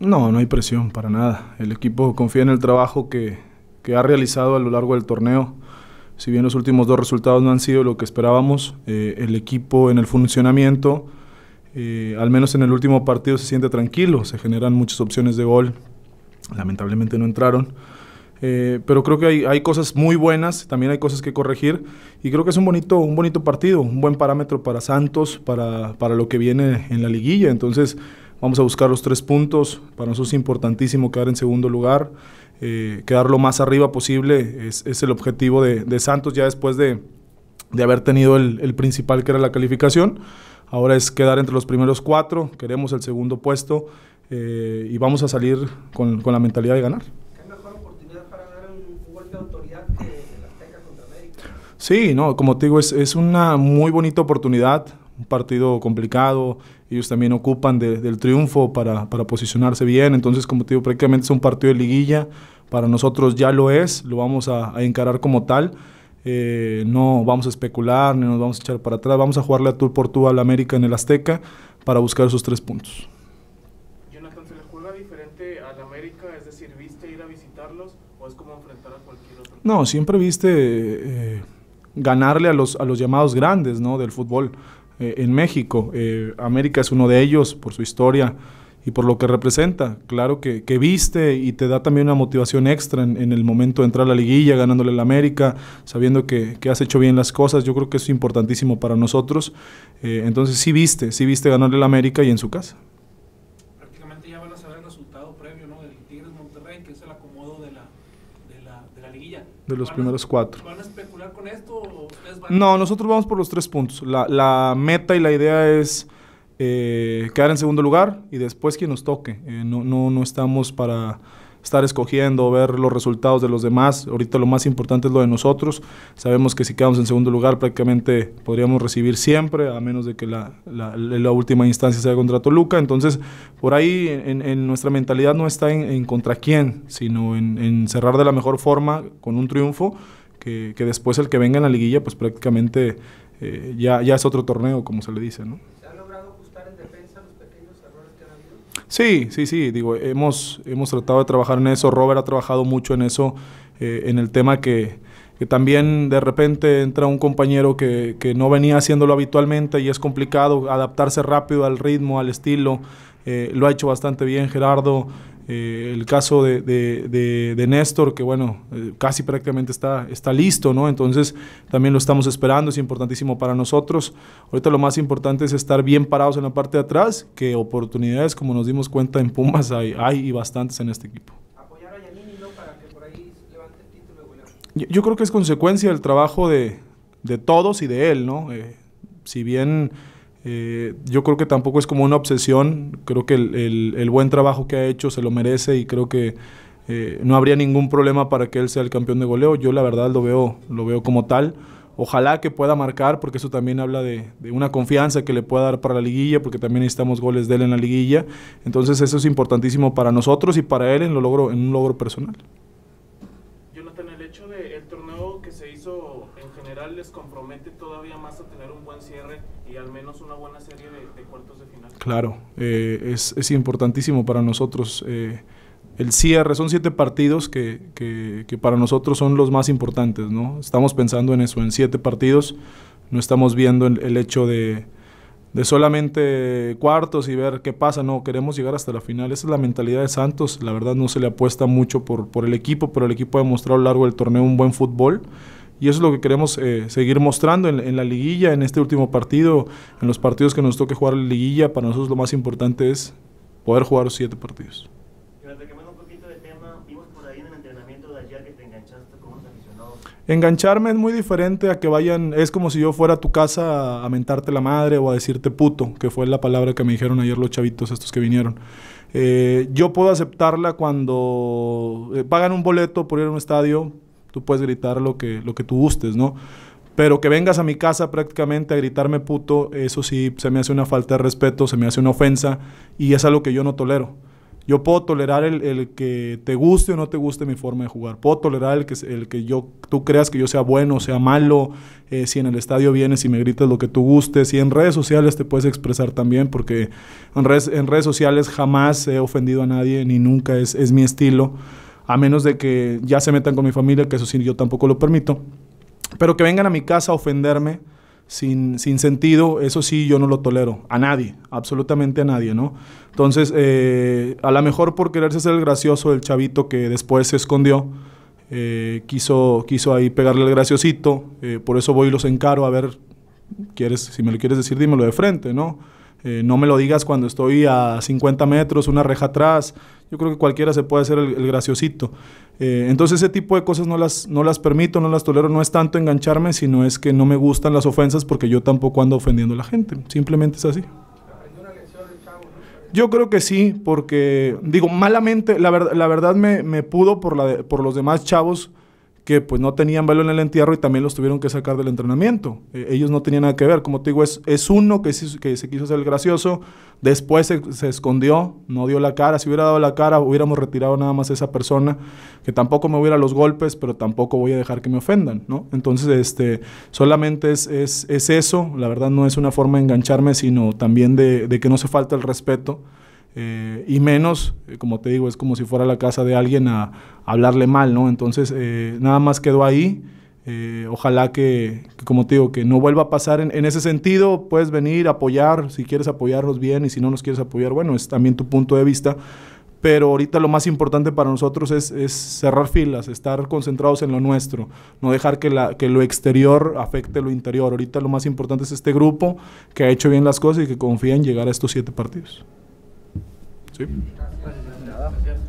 No, no hay presión para nada. El equipo confía en el trabajo que, ha realizado a lo largo del torneo. Si bien los últimos dos resultados no han sido lo que esperábamos, eh, el equipo en el funcionamiento, eh, al menos en el último partido, se siente tranquilo. Se generan muchas opciones de gol. Lamentablemente no entraron. Eh, pero creo que hay, cosas muy buenas, también hay cosas que corregir y creo que es un bonito, un bonito partido, un buen parámetro para Santos, para, para lo que viene en la liguilla. Entonces, Vamos a buscar los tres puntos. Para nosotros es importantísimo quedar en segundo lugar. Eh, quedar lo más arriba posible es, el objetivo de, Santos ya después de, de haber tenido el, principal que era la calificación. Ahora es quedar entre los primeros cuatro, queremos el segundo puesto eh, y vamos a salir con, con la mentalidad de ganar. Sí, no, como te digo, es, es, una muy bonita oportunidad un partido complicado, ellos también ocupan del triunfo para, para, posicionarse bien, entonces como te digo, prácticamente es un partido de liguilla, para nosotros ya lo es, lo vamos a, encarar como tal, eh, no vamos a especular, ni nos vamos a echar para atrás, vamos a jugarle a tu por tú al América en el Azteca para buscar esos tres puntos. Jonathan, ¿se le juega diferente al América? Es decir, ¿viste ir a visitarlos o es como enfrentar a cualquier otro? No, siempre viste... Eh, ganarle a los, a los llamados grandes ¿no? del fútbol. Eh, en México. Eh, América es uno de ellos por su historia y por lo que representa. Claro que, viste y te da también una motivación extra en, el momento de entrar a la liguilla, ganándole la América, sabiendo que, has hecho bien las cosas. Yo creo que es importantísimo para nosotros. Eh, entonces sí viste, sí viste ganarle la América y en su casa. de la liguilla. De los primeros cuatro. ¿Van a especular con esto? O van no, nosotros vamos por los tres puntos. La, la meta y la idea es eh, quedar en segundo lugar y después que nos toque. Eh, no, no, no estamos para estar escogiendo, ver los resultados de los demás. Ahorita lo más importante es lo de nosotros. Sabemos que si quedamos en segundo lugar prácticamente podríamos recibir siempre, a menos de que la, la, última instancia sea contra Toluca. Entonces, por ahí en, nuestra mentalidad no está en, contra quién, sino en, cerrar de la mejor forma con un triunfo, que, después el que venga en la liguilla pues prácticamente eh, ya, ya es otro torneo, como se le dice, ¿no? Sí, sí, sí, digo, hemos, hemos tratado de trabajar en eso, Robert ha trabajado mucho en eso, eh, en el tema que, también de repente entra un compañero que, que, no venía haciéndolo habitualmente y es complicado adaptarse rápido al ritmo, al estilo, eh, lo ha hecho bastante bien Gerardo, eh, el caso de, de, de, Néstor, que bueno, eh, casi prácticamente está, está listo, ¿no? Entonces también lo estamos esperando, es importantísimo para nosotros. Ahorita lo más importante es estar bien parados en la parte de atrás, que oportunidades, como nos dimos cuenta en Pumas, hay, hay y bastantes en este equipo. Apoyar a Yanini, Para que por ahí levante el título de Yo, yo, creo que es consecuencia del trabajo de, todos y de él, ¿no? Eh, si bien eh, yo creo que tampoco es como una obsesión, creo que el, buen trabajo que ha hecho se lo merece y creo que eh, no habría ningún problema para que él sea el campeón de goleo. Yo la verdad lo veo, lo veo como tal. Ojalá que pueda marcar, porque eso también habla de, una confianza que le pueda dar para la liguilla, porque también necesitamos goles de él en la liguilla. Entonces eso es importantísimo para nosotros y para él logro, en un logro personal hecho del torneo que se hizo en general les compromete todavía más a tener un buen cierre y al menos una buena serie de, cuartos de final. Claro, eh, es, es, importantísimo para nosotros. Eh, el cierre, son siete partidos que, que, para nosotros son los más importantes, ¿no? Estamos pensando en eso, en siete partidos, no estamos viendo el hecho de, de solamente cuartos y ver qué pasa, no, queremos llegar hasta la final, esa es la mentalidad de Santos, la verdad no se le apuesta mucho por, por el equipo, pero el equipo ha demostrado a lo largo del torneo un buen fútbol y eso es lo que queremos eh, seguir mostrando en, la liguilla, en este último partido, en los partidos que nos toque jugar la liguilla, para nosotros lo más importante es poder jugar siete partidos. Engancharme es muy diferente a que vayan, es como si yo fuera a tu casa a mentarte la madre o a decirte puto, que fue la palabra que me dijeron ayer los chavitos estos que vinieron. Eh, yo puedo aceptarla cuando eh, pagan un boleto por ir a un estadio, tú puedes gritar lo que, lo que tú gustes, ¿no? Pero que vengas a mi casa prácticamente a gritarme puto, eso sí, se me hace una falta de respeto, se me hace una ofensa y es algo que yo no tolero. Yo puedo tolerar el, que te guste o no te guste mi forma de jugar. Puedo tolerar el que, el que yo, tú creas que yo sea bueno o sea malo. Eh, si en el estadio vienes y me gritas lo que tú gustes. Y en redes sociales te puedes expresar también, porque en redes, en redes sociales jamás he ofendido a nadie, ni nunca es, es mi estilo. A menos de que ya se metan con mi familia, que eso sí yo tampoco lo permito. Pero que vengan a mi casa a ofenderme sin, sentido, eso sí yo no lo tolero, a nadie, absolutamente a nadie, ¿no? Entonces, eh, a lo mejor por quererse ser el gracioso, el chavito que después se escondió, eh, quiso, quiso ahí pegarle el graciosito, eh, por eso voy y los encaro, a ver, quieres, si me lo quieres decir, dímelo de frente, ¿no? Eh, no me lo digas cuando estoy a 50 metros, una reja atrás. Yo creo que cualquiera se puede hacer el, graciosito. Eh, entonces ese tipo de cosas no las, no las permito, no las tolero. No es tanto engancharme, sino es que no me gustan las ofensas porque yo tampoco ando ofendiendo a la gente. Simplemente es así. Yo creo que sí, porque digo, malamente, la, verdad me, me, pudo por, la por los demás chavos que pues no tenían valor en el entierro y también los tuvieron que sacar del entrenamiento. Eh, ellos no tenían nada que ver, como te digo, es, es uno que se, que se quiso hacer el gracioso, después se, escondió, no dio la cara, si hubiera dado la cara hubiéramos retirado nada más a esa persona, que tampoco me hubiera los golpes, pero tampoco voy a dejar que me ofendan, ¿no? Entonces, este, solamente es, es, eso, la verdad no es una forma de engancharme, sino también de, de que no se falta el respeto eh, y menos, eh, como te digo, es como si fuera la casa de alguien a, hablarle mal, ¿no? Entonces, eh, nada más quedó ahí. ojalá que, como te digo, que no vuelva a pasar en, ese sentido. Puedes venir, apoyar, si quieres apoyarnos bien y si no nos quieres apoyar, bueno, es también tu punto de vista. Pero ahorita lo más importante para nosotros es, cerrar filas, estar concentrados en lo nuestro, no dejar que, que lo exterior afecte lo interior. Ahorita lo más importante es este grupo que ha hecho bien las cosas y que confía en llegar a estos siete partidos. Tschüss.